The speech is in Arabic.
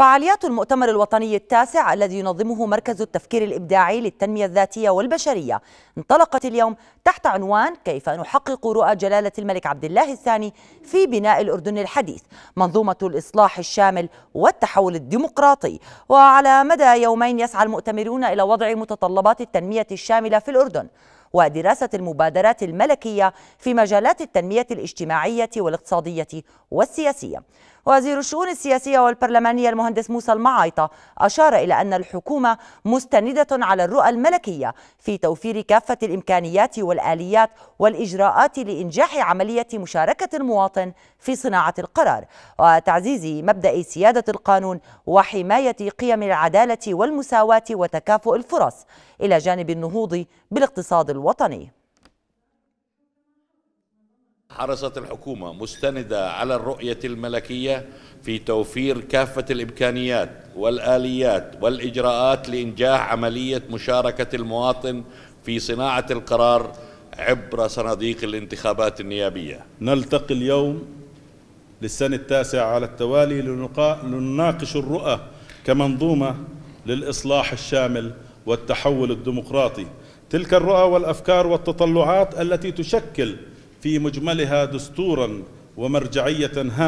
فعاليات المؤتمر الوطني التاسع الذي ينظمه مركز التفكير الإبداعي للتنمية الذاتية والبشرية انطلقت اليوم تحت عنوان كيف نحقق رؤى جلالة الملك عبد الله الثاني في بناء الأردن الحديث منظومة الإصلاح الشامل والتحول الديمقراطي وعلى مدى يومين يسعى المؤتمرون إلى وضع متطلبات التنمية الشاملة في الأردن ودراسة المبادرات الملكية في مجالات التنمية الاجتماعية والاقتصادية والسياسية وزير الشؤون السياسية والبرلمانية المهندس موسى المعايطة أشار إلى أن الحكومة مستندة على الرؤى الملكية في توفير كافة الإمكانيات والآليات والإجراءات لإنجاح عملية مشاركة المواطن في صناعة القرار وتعزيز مبدأ سيادة القانون وحماية قيم العدالة والمساواة وتكافؤ الفرص إلى جانب النهوض بالاقتصاد الوطني حرصت الحكومة مستندة على الرؤية الملكية في توفير كافة الإمكانيات والآليات والإجراءات لإنجاح عملية مشاركة المواطن في صناعة القرار عبر صناديق الانتخابات النيابية نلتقي اليوم للسنة التاسعة على التوالي لنناقش الرؤى كمنظومة للإصلاح الشامل والتحول الديمقراطي تلك الرؤى والأفكار والتطلعات التي تشكل في مجملها دستورا ومرجعية هامة